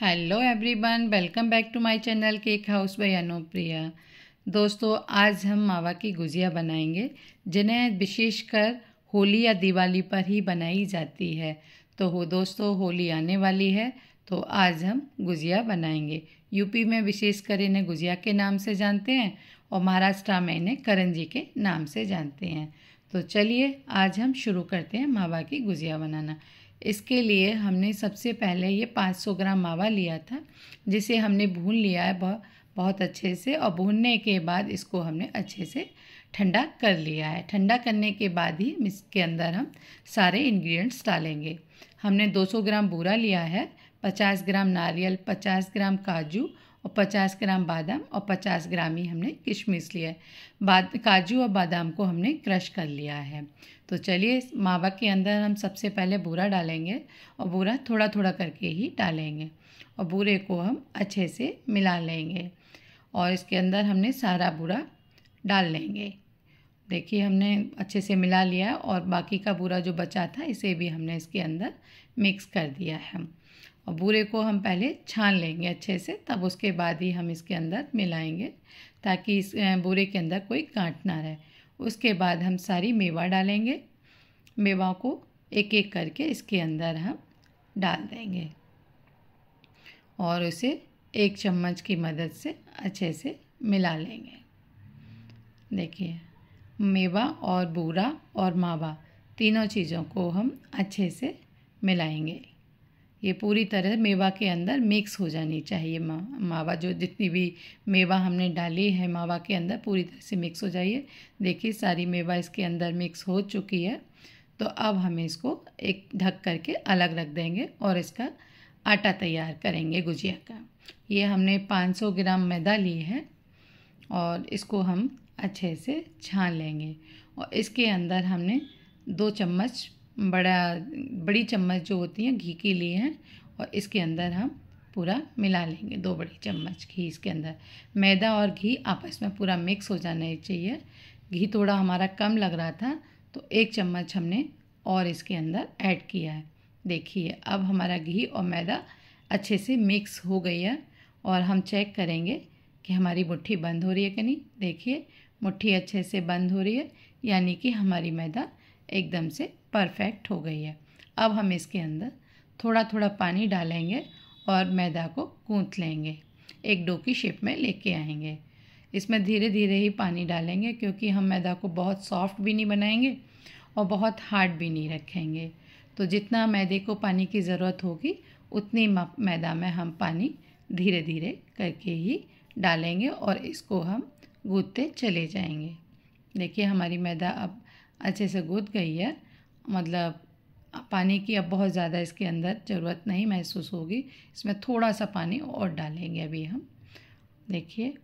hello everyone welcome back to my channel cake house by Anupriya दोस्तों आज हम मावा की गुजिया बनाएंगे जिन्हें विशेषकर होली या दिवाली पर ही बनाई जाती है तो हो दोस्तों होली आने वाली है तो आज हम गुजिया बनाएंगे यूपी में विशेषकर इन्हें गुजिया के नाम से जानते हैं और महाराष्ट्र में इन्हें करण जी के नाम से जानते हैं तो चलिए आज हम शुरू करते हैं मावा की गुजिया बनाना इसके लिए हमने सबसे पहले ये 500 ग्राम मावा लिया था जिसे हमने भून लिया है बहुत बहुत अच्छे से और भूनने के बाद इसको हमने अच्छे से ठंडा कर लिया है ठंडा करने के बाद ही इसके अंदर हम सारे इंग्रेडिएंट्स डालेंगे हमने 200 ग्राम बूरा लिया है 50 ग्राम नारियल 50 ग्राम काजू और 50 ग्राम बादाम और 50 ग्राम ही हमने किशमिश लिया है बाद काजू और बादाम को हमने क्रश कर लिया है तो चलिए मावा के अंदर हम सबसे पहले बूरा डालेंगे और बूरा थोड़ा थोड़ा करके ही डालेंगे और बूरे को हम अच्छे से मिला लेंगे और इसके अंदर हमने सारा बूरा डाल लेंगे देखिए हमने अच्छे से मिला लिया और बाकी का बूरा जो बचा था इसे भी हमने इसके अंदर मिक्स कर दिया है और बूरे को हम पहले छान लेंगे अच्छे से तब उसके बाद ही हम इसके अंदर मिलाएंगे ताकि इस बूरे के अंदर कोई कांट ना रहे उसके बाद हम सारी मेवा डालेंगे मेवा को एक एक करके इसके अंदर हम डाल देंगे और उसे एक चम्मच की मदद से अच्छे से मिला लेंगे देखिए मेवा और बूरा और मावा तीनों चीज़ों को हम अच्छे से मिलाएंगे ये पूरी तरह मेवा के अंदर मिक्स हो जानी चाहिए मा मावा जो जितनी भी मेवा हमने डाली है मावा के अंदर पूरी तरह से मिक्स हो जाइए देखिए सारी मेवा इसके अंदर मिक्स हो चुकी है तो अब हम इसको एक ढक करके अलग रख देंगे और इसका आटा तैयार करेंगे गुजिया का ये हमने 500 ग्राम मैदा ली है और इसको हम अच्छे से छान लेंगे और इसके अंदर हमने दो चम्मच बड़ा बड़ी चम्मच जो होती है घी के लिए है और इसके अंदर हम पूरा मिला लेंगे दो बड़ी चम्मच घी इसके अंदर मैदा और घी आपस में पूरा मिक्स हो जाना चाहिए घी थोड़ा हमारा कम लग रहा था तो एक चम्मच हमने और इसके अंदर ऐड किया है देखिए अब हमारा घी और मैदा अच्छे से मिक्स हो गई है और हम चेक करेंगे कि हमारी मुट्ठी बंद हो रही है कि नहीं देखिए मुट्ठी अच्छे से बंद हो रही है यानी कि हमारी मैदा एकदम से परफेक्ट हो गई है अब हम इसके अंदर थोड़ा थोड़ा पानी डालेंगे और मैदा को गूँथ लेंगे एक डो की शेप में लेके आएंगे इसमें धीरे धीरे ही पानी डालेंगे क्योंकि हम मैदा को बहुत सॉफ्ट भी नहीं बनाएंगे और बहुत हार्ड भी नहीं रखेंगे तो जितना मैदे को पानी की ज़रूरत होगी उतनी मैदा में हम पानी धीरे धीरे करके ही डालेंगे और इसको हम गूँथते चले जाएंगे देखिए हमारी मैदा अब अच्छे से गूँथ गई है मतलब पानी की अब बहुत ज़्यादा इसके अंदर ज़रूरत नहीं महसूस होगी इसमें थोड़ा सा पानी और डालेंगे अभी हम देखिए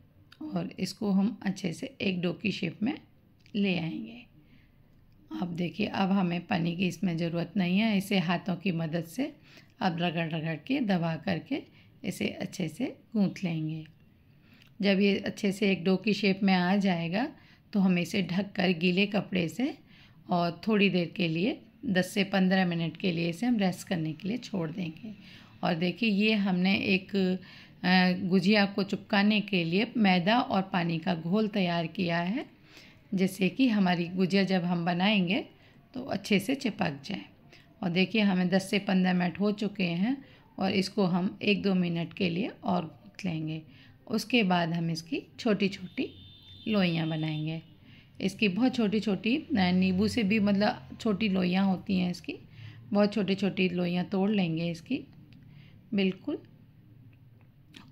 और इसको हम अच्छे से एक डो की शेप में ले आएंगे अब देखिए अब हमें पानी की इसमें ज़रूरत नहीं है इसे हाथों की मदद से अब रगड़ रगड़ के दबा करके इसे अच्छे से गूँथ लेंगे जब ये अच्छे से एक डो की शेप में आ जाएगा तो हम इसे ढक कर गीले कपड़े से और थोड़ी देर के लिए 10 से 15 मिनट के लिए इसे हम रेस्ट करने के लिए छोड़ देंगे और देखिए ये हमने एक गुजिया को चुपकाने के लिए मैदा और पानी का घोल तैयार किया है जैसे कि हमारी गुजिया जब हम बनाएंगे तो अच्छे से चिपक जाए और देखिए हमें 10 से 15 मिनट हो चुके हैं और इसको हम एक दो मिनट के लिए और गूँथ लेंगे उसके बाद हम इसकी छोटी छोटी लोइयाँ बनाएंगे इसकी बहुत छोटी छोटी नींबू से भी मतलब छोटी लोइयाँ होती हैं इसकी बहुत छोटी छोटी लोइयाँ तोड़ लेंगे इसकी बिल्कुल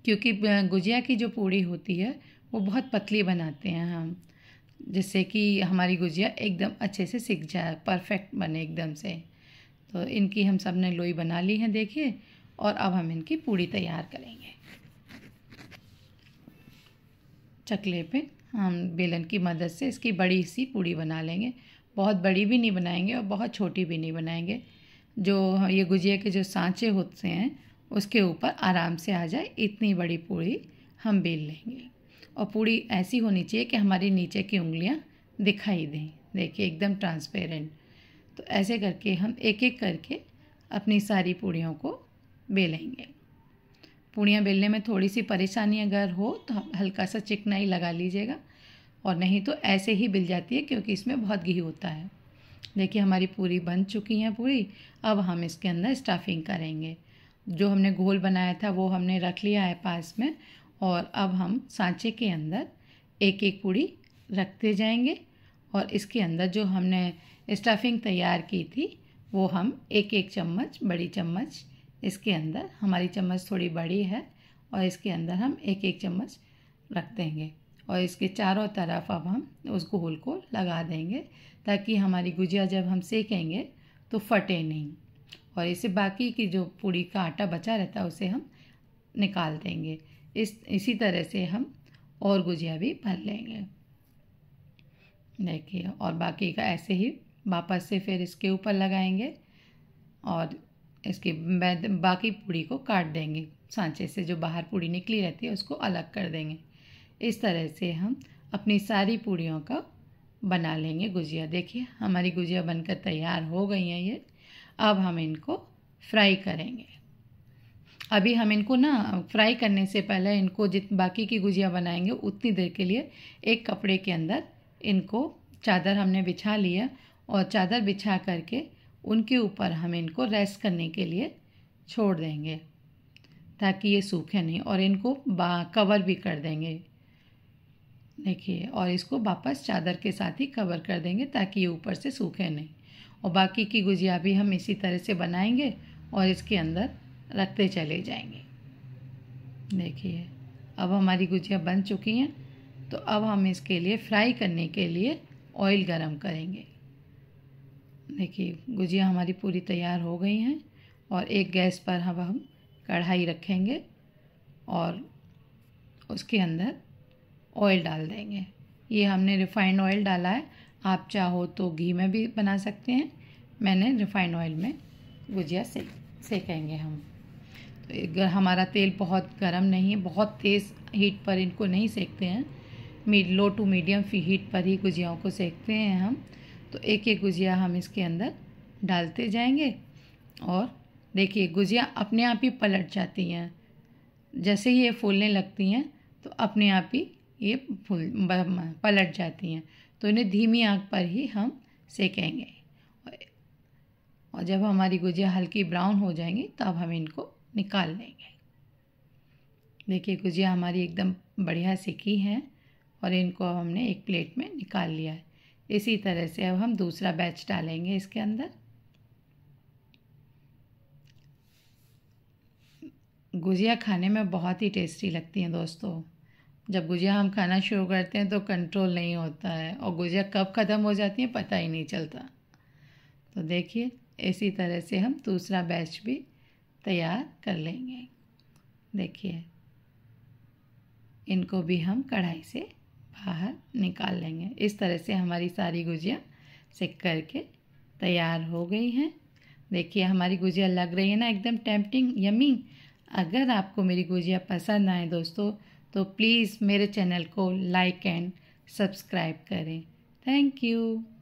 क्योंकि गुजिया की जो पूड़ी होती है वो बहुत पतली बनाते हैं हम जिससे कि हमारी गुजिया एकदम अच्छे से सीख जाए परफेक्ट बने एकदम से तो इनकी हम सब ने लोई बना ली है देखिए और अब हम इनकी पूड़ी तैयार करेंगे चकले पे हम बेलन की मदद से इसकी बड़ी सी पूड़ी बना लेंगे बहुत बड़ी भी नहीं बनाएंगे और बहुत छोटी भी नहीं बनाएंगे जो ये गुजिया के जो सांचे होते हैं उसके ऊपर आराम से आ जाए इतनी बड़ी पूड़ी हम बेल लेंगे और पूड़ी ऐसी होनी चाहिए कि हमारी नीचे की उंगलियां दिखाई दें देखिए एकदम ट्रांसपेरेंट तो ऐसे करके हम एक एक करके अपनी सारी पूड़ियों को बेलेंगे पूड़ियाँ बेलने में थोड़ी सी परेशानी अगर हो तो हल्का सा चिकनाई लगा लीजिएगा और नहीं तो ऐसे ही बिल जाती है क्योंकि इसमें बहुत घी होता है देखिए हमारी पूरी बन चुकी है पूरी अब हम इसके अंदर स्टफिंग करेंगे जो हमने घोल बनाया था वो हमने रख लिया है पास में और अब हम सांचे के अंदर एक एक पूड़ी रखते जाएंगे और इसके अंदर जो हमने स्टफिंग तैयार की थी वो हम एक एक चम्मच बड़ी चम्मच इसके अंदर हमारी चम्मच थोड़ी बड़ी है और इसके अंदर हम एक एक चम्मच रख देंगे और इसके चारों तरफ अब हम उस घोल को लगा देंगे ताकि हमारी गुजिया जब हम सेकेंगे तो फटे नहीं और इसे बाकी की जो पूड़ी का आटा बचा रहता है उसे हम निकाल देंगे इस इसी तरह से हम और गुजिया भी भर लेंगे देखिए और बाकी का ऐसे ही वापस से फिर इसके ऊपर लगाएंगे और इसकी बाकी पूड़ी को काट देंगे सांचे से जो बाहर पूड़ी निकली रहती है उसको अलग कर देंगे इस तरह से हम अपनी सारी पूड़ियों का बना लेंगे गुजिया देखिए हमारी गुजिया बनकर तैयार हो गई हैं ये अब हम इनको फ्राई करेंगे अभी हम इनको ना फ्राई करने से पहले इनको जित बाकी की गुजिया बनाएंगे उतनी देर के लिए एक कपड़े के अंदर इनको चादर हमने बिछा लिया और चादर बिछा करके उनके ऊपर हम इनको रेस्ट करने के लिए छोड़ देंगे ताकि ये सूखे नहीं और इनको कवर भी कर देंगे देखिए और इसको वापस चादर के साथ ही कवर कर देंगे ताकि ये ऊपर से सूखे नहीं और बाकी की गुजिया भी हम इसी तरह से बनाएंगे और इसके अंदर रखते चले जाएंगे देखिए अब हमारी गुजिया बन चुकी हैं तो अब हम इसके लिए फ्राई करने के लिए ऑयल गरम करेंगे देखिए गुजिया हमारी पूरी तैयार हो गई हैं और एक गैस पर हम हम कढ़ाई रखेंगे और उसके अंदर ऑयल डाल देंगे ये हमने रिफाइंड ऑयल डाला है आप चाहो तो घी में भी बना सकते हैं मैंने रिफाइंड ऑयल में गुजिया से सेकेंगे हम तो हमारा तेल बहुत गर्म नहीं है बहुत तेज़ हीट पर इनको नहीं सेकते हैं mid low to medium heat पर ही गुजियाओं को सेकते हैं हम तो एक एक गुजिया हम इसके अंदर डालते जाएंगे और देखिए गुजिया अपने आप ही पलट जाती हैं जैसे ही ये फूलने लगती हैं तो अपने आप ही ये फूल पलट जाती हैं तो इन्हें धीमी आंच पर ही हम सेकेंगे और जब हमारी गुजिया हल्की ब्राउन हो जाएंगी तब हम इनको निकाल लेंगे देखिए गुजिया हमारी एकदम बढ़िया सिकी है और इनको हमने एक प्लेट में निकाल लिया है इसी तरह से अब हम दूसरा बैच डालेंगे इसके अंदर गुजिया खाने में बहुत ही टेस्टी लगती हैं दोस्तों जब गुजिया हम खाना शुरू करते हैं तो कंट्रोल नहीं होता है और गुजिया कब ख़त्म हो जाती है पता ही नहीं चलता तो देखिए इसी तरह से हम दूसरा बैच भी तैयार कर लेंगे देखिए इनको भी हम कढ़ाई से बाहर निकाल लेंगे इस तरह से हमारी सारी गुजिया सेक करके तैयार हो गई हैं देखिए हमारी गुजिया लग रही है ना एकदम टेम्पटिंग यमी अगर आपको मेरी गुजिया पसंद आए दोस्तों तो प्लीज़ मेरे चैनल को लाइक एंड सब्सक्राइब करें थैंक यू